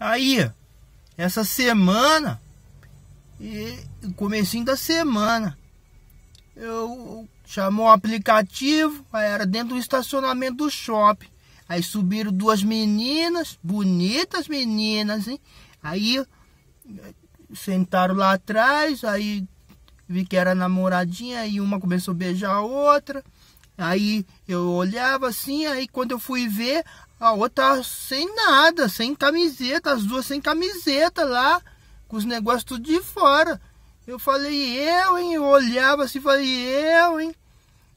Aí, essa semana, e comecinho da semana, eu chamou o aplicativo, era dentro do estacionamento do shopping. Aí subiram duas meninas, bonitas meninas, hein? Aí sentaram lá atrás, aí vi que era namoradinha, aí uma começou a beijar a outra. Aí eu olhava assim, aí quando eu fui ver, a outra tá sem nada, sem camiseta, as duas sem camiseta lá, com os negócios tudo de fora. Eu falei, eu, hein? Eu olhava assim, falei, eu, hein?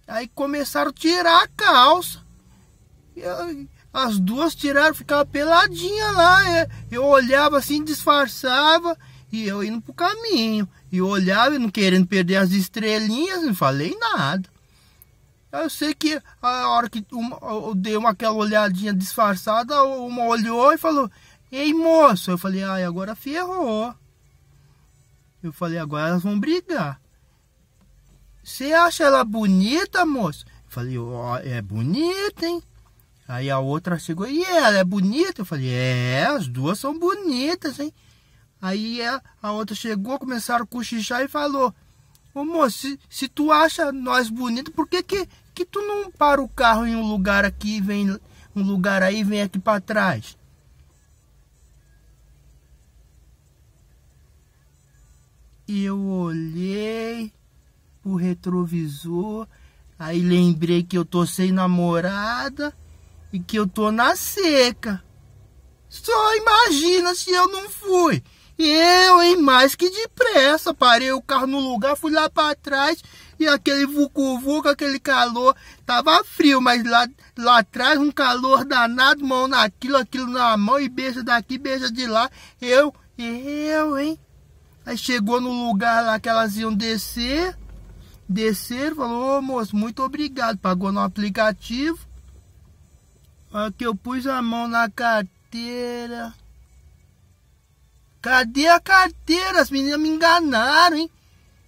Aí começaram a tirar a calça. Eu, as duas tiraram, ficava peladinha lá. Eu, é, eu olhava assim, disfarçava e eu indo pro caminho. E eu olhava, não querendo perder as estrelinhas, não falei nada. Eu sei que a hora que uma, eu dei uma, aquela olhadinha disfarçada, uma olhou e falou, ei moço, eu falei, ai, agora ferrou. Eu falei, agora elas vão brigar. Você acha ela bonita, moço? Eu falei, ó, oh, é bonita, hein? Aí a outra chegou, e ela é bonita? Eu falei, é, as duas são bonitas, hein? Aí a outra chegou, começaram a cochichar e falou, Ô moço, se, se tu acha nós bonito, por que, que que tu não para o carro em um lugar aqui vem um lugar aí vem aqui para trás? E eu olhei o retrovisor, aí lembrei que eu tô sem namorada e que eu tô na seca. Só imagina se eu não fui eu, hein, mais que depressa, parei o carro no lugar, fui lá para trás e aquele vucu vulco aquele calor, tava frio, mas lá, lá atrás um calor danado, mão naquilo, aquilo na mão e beija daqui, beija de lá. Eu, eu, hein. Aí chegou no lugar lá que elas iam descer, descer, falou, ô moço, muito obrigado, pagou no aplicativo. Aqui eu pus a mão na carteira. Cadê a carteira? As meninas me enganaram, hein?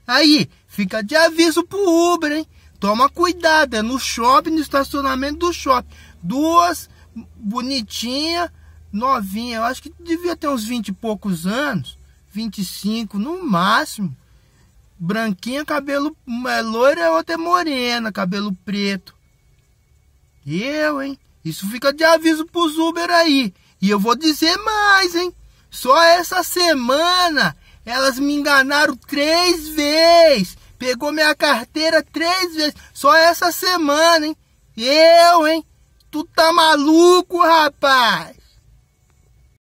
Aí, fica de aviso pro Uber, hein? Toma cuidado, é no shopping, no estacionamento do shopping. Duas bonitinha, novinha, eu acho que devia ter uns 20 e poucos anos, 25 no máximo. Branquinha, cabelo é loira, outra é morena, cabelo preto. Eu, hein? Isso fica de aviso pros Uber aí. E eu vou dizer mais, hein? Só essa semana elas me enganaram três vezes. Pegou minha carteira três vezes. Só essa semana, hein? Eu, hein? Tu tá maluco, rapaz?